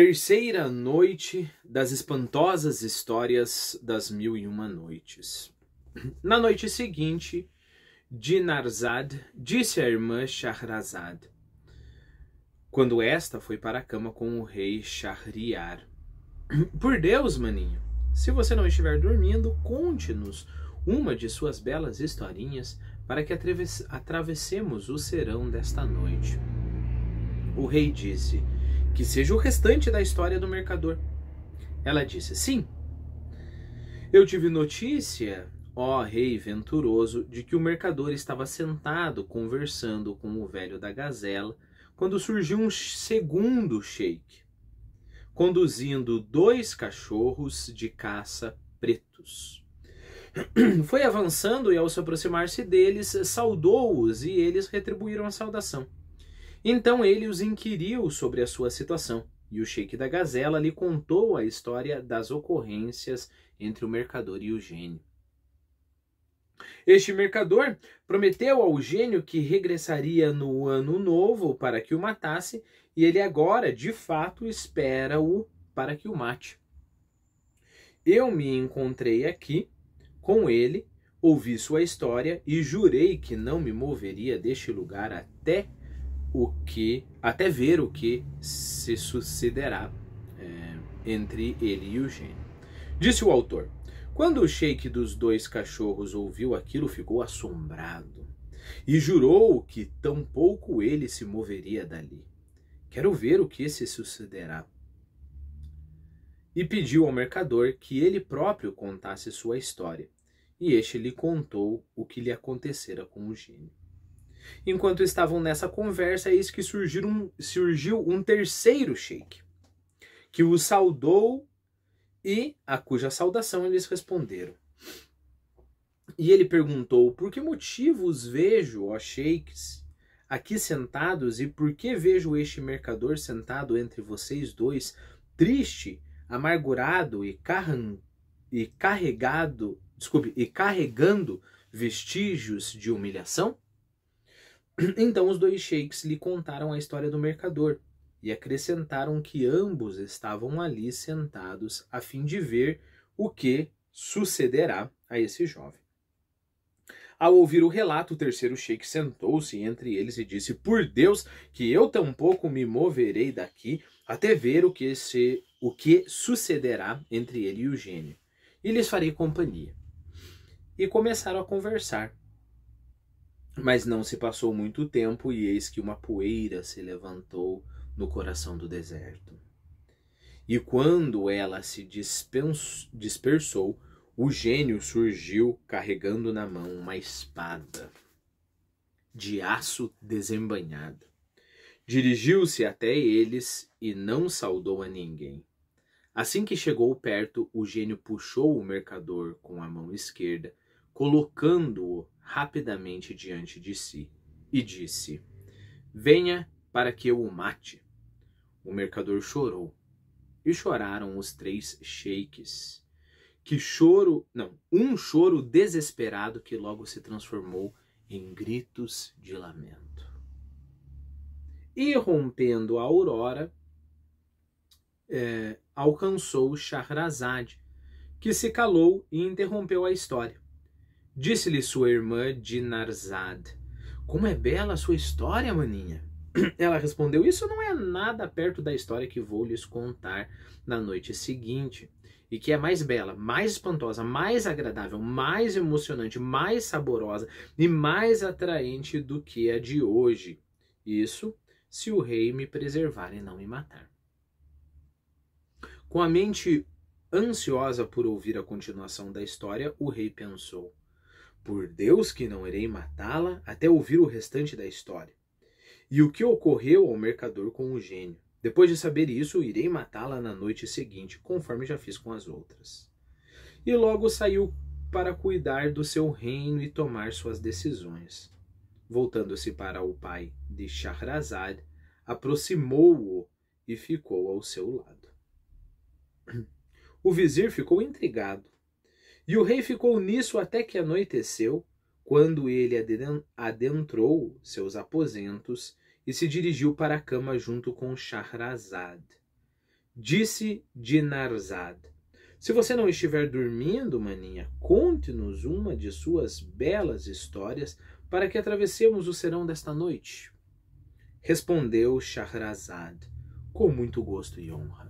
Terceira noite das espantosas histórias das Mil e Uma Noites. Na noite seguinte, Dinarzad disse à irmã Shahrazad, quando esta foi para a cama com o rei Shahriar: Por Deus, maninho, se você não estiver dormindo, conte-nos uma de suas belas historinhas para que atravessemos o serão desta noite. O rei disse: que seja o restante da história do mercador. Ela disse: Sim. Eu tive notícia, ó rei venturoso, de que o mercador estava sentado conversando com o velho da gazela quando surgiu um segundo sheik, conduzindo dois cachorros de caça pretos. Foi avançando e, ao se aproximar-se deles, saudou-os e eles retribuíram a saudação. Então ele os inquiriu sobre a sua situação, e o cheque da gazela lhe contou a história das ocorrências entre o mercador e o gênio. Este mercador prometeu ao gênio que regressaria no ano novo para que o matasse, e ele agora, de fato, espera-o para que o mate. Eu me encontrei aqui com ele, ouvi sua história e jurei que não me moveria deste lugar até o que, até ver o que se sucederá é, entre ele e o gênio. Disse o autor: Quando o sheik dos dois cachorros ouviu aquilo, ficou assombrado e jurou que tampouco ele se moveria dali. Quero ver o que se sucederá. E pediu ao mercador que ele próprio contasse sua história, e este lhe contou o que lhe acontecera com o gênio. Enquanto estavam nessa conversa, eis que surgiu um, surgiu um terceiro sheik, que os saudou e a cuja saudação eles responderam. E ele perguntou: Por que motivo os vejo, ó sheiks, aqui sentados, e por que vejo este mercador sentado entre vocês dois, triste, amargurado e, carran... e carregado, desculpe, e carregando vestígios de humilhação? Então os dois sheiks lhe contaram a história do mercador e acrescentaram que ambos estavam ali sentados a fim de ver o que sucederá a esse jovem. Ao ouvir o relato, o terceiro sheik sentou-se entre eles e disse: Por Deus, que eu tampouco me moverei daqui até ver o que, se, o que sucederá entre ele e o gênio. E lhes farei companhia. E começaram a conversar mas não se passou muito tempo e eis que uma poeira se levantou no coração do deserto. E quando ela se dispersou, o gênio surgiu carregando na mão uma espada de aço desembanhado. Dirigiu-se até eles e não saudou a ninguém. Assim que chegou perto, o gênio puxou o mercador com a mão esquerda colocando-o rapidamente diante de si, e disse: Venha para que eu o mate. O mercador chorou, e choraram os três sheiks. Que choro, não, um choro desesperado que logo se transformou em gritos de lamento. E rompendo a aurora, é, alcançou Shahrazad, que se calou e interrompeu a história. Disse-lhe sua irmã Dinarzade: Como é bela a sua história, maninha. Ela respondeu: Isso não é nada perto da história que vou lhes contar na noite seguinte. E que é mais bela, mais espantosa, mais agradável, mais emocionante, mais saborosa e mais atraente do que a de hoje. Isso se o rei me preservar e não me matar. Com a mente ansiosa por ouvir a continuação da história, o rei pensou: por Deus que não irei matá-la até ouvir o restante da história. E o que ocorreu ao mercador com o gênio? Depois de saber isso, irei matá-la na noite seguinte, conforme já fiz com as outras. E logo saiu para cuidar do seu reino e tomar suas decisões. Voltando-se para o pai de Shahrazad, aproximou-o e ficou ao seu lado. O vizir ficou intrigado e o rei ficou nisso até que anoiteceu, quando ele adentrou seus aposentos e se dirigiu para a cama junto com Shahrazad. Disse Dinarzad: Se você não estiver dormindo, maninha, conte-nos uma de suas belas histórias para que atravessemos o serão desta noite. Respondeu Shahrazad: Com muito gosto e honra.